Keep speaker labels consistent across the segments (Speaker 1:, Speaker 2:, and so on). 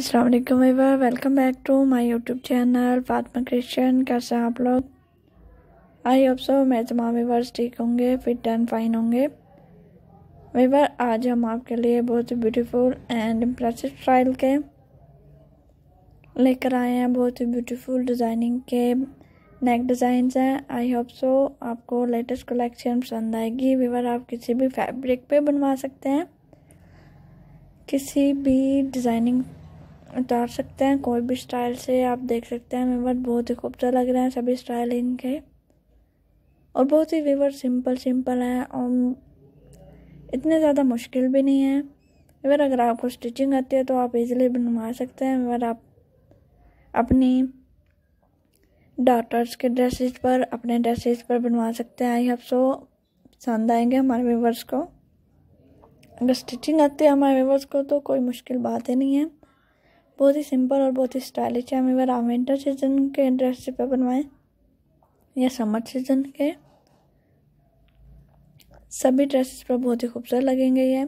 Speaker 1: असलम एवर welcome back to my YouTube channel Fatma Christian कैसे हैं आप लोग आई होप सो मेरे तमाम वीवर्स ठीक होंगे फिट एंड फाइन होंगे वीवर आज हम आपके लिए बहुत ही ब्यूटीफुल एंड इम्प्रेसिव स्टाइल के लेकर आए हैं बहुत ही ब्यूटीफुल डिज़ाइनिंग के नेक डिज़ाइन हैं आई होप सो आपको लेटेस्ट कलेक्शन पसंद आएगी वीवर आप किसी भी फैब्रिक पे बनवा सकते हैं किसी भी डिज़ाइनिंग उतार सकते हैं कोई भी स्टाइल से आप देख सकते हैं मेवर बहुत ही खूबसूरत लग रहे हैं सभी स्टाइल इनके और बहुत ही वीवर सिंपल सिंपल हैं और इतने ज़्यादा मुश्किल भी नहीं है अगर अगर आपको स्टिचिंग आती है तो आप इजीली बनवा सकते हैं अगर आप अपनी डॉटर्स के ड्रेसेस पर अपने ड्रेसेस पर बनवा सकते हैं आई हैव सो पसंद आएंगे हमारे वीवर्स को अगर स्टिचिंग आती है हमारे वीवर्स को तो कोई मुश्किल बात ही नहीं है बहुत ही सिंपल और बहुत ही स्टाइलिश है हम एक बार विंटर सीजन के ड्रेस पे बनवाएं या समर सीजन के सभी ड्रेसेस पर बहुत ही खूबसूरत लगेंगे ये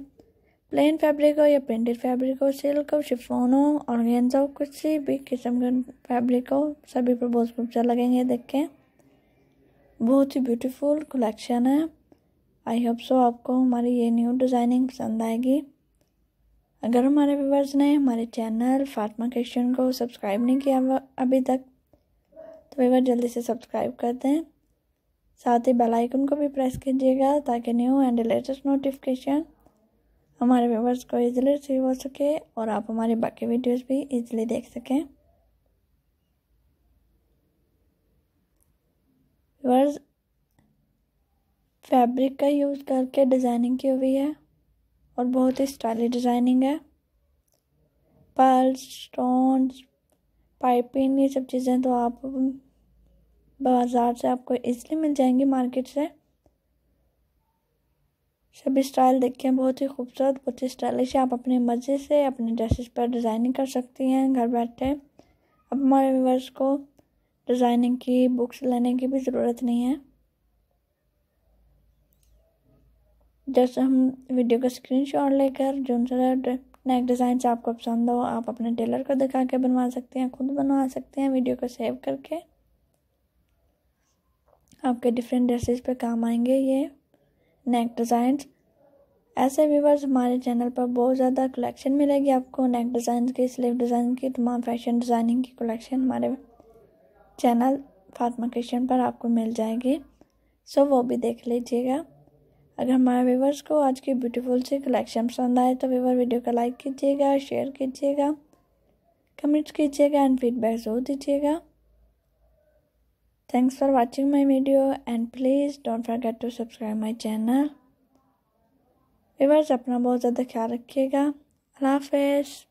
Speaker 1: प्लेन फैब्रिक हो या प्रिंटेड फैब्रिक हो सिल्क हो शिफोन हो गेंजा हो किसी भी किस्म के फैब्रिक हो सभी पर बहुत खूबसूरत लगेंगे देख के बहुत ही ब्यूटीफुल कलेक्शन है आई होप सो आपको हमारी ये न्यू डिज़ाइनिंग पसंद आएगी अगर हमारे व्यूवर्स ने हमारे चैनल फातमा क्रिश्चन को सब्सक्राइब नहीं किया अभी तक तो व्यवर जल्दी से सब्सक्राइब कर दें साथ ही बेल आइकन को भी प्रेस कीजिएगा ताकि न्यू एंड लेटेस्ट नोटिफिकेशन हमारे व्यूवर्स को इजीली रिसीव हो सके और आप हमारी बाकी वीडियोस भी इजीली देख सकें व्यूवर्स फैब्रिक का यूज़ करके डिज़ाइनिंग की हुई है और बहुत ही स्टाइलिश डिज़ाइनिंग है पर्स स्टोन पाइपिंग ये सब चीज़ें तो आप बाज़ार से आपको इसलिए मिल जाएंगी मार्केट से सभी स्टाइल देखें बहुत ही खूबसूरत बहुत ही स्टाइलिश है आप अपने मज़े से अपने ड्रेसेस पर डिज़ाइनिंग कर सकती हैं घर बैठे अब हमारे व्यूवर्स को डिज़ाइनिंग की बुक्स लेने की भी ज़रूरत नहीं है जैसे हम वीडियो का शॉट लेकर जो सा नेक डिज़ाइन आपको पसंद हो आप अपने टेलर को दिखा के बनवा सकते हैं खुद बनवा सकते हैं वीडियो को सेव करके आपके डिफरेंट ड्रेसेस पे काम आएंगे ये नेक डिज़ाइंस ऐसे व्यूवर्स हमारे चैनल पर बहुत ज़्यादा कलेक्शन मिलेगी आपको नेक डिज़ाइन की स्लीव डिज़ाइन की तमाम फैशन डिज़ाइनिंग की कलेक्शन हमारे चैनल फातमा किशन पर आपको मिल जाएगी सो वो भी देख लीजिएगा अगर हमारे व्यूवर्स को आज की ब्यूटीफुल सी कलेक्शन पसंद आए तो व्यूवर वीडियो को लाइक कीजिएगा शेयर कीजिएगा कमेंट्स कीजिएगा एंड फीडबैक ज़रूर दीजिएगा thanks for watching my video and please don't forget to subscribe my channel viewers अपना बहुत ज़्यादा ख्याल रखिएगा अल्लाह हाफिज़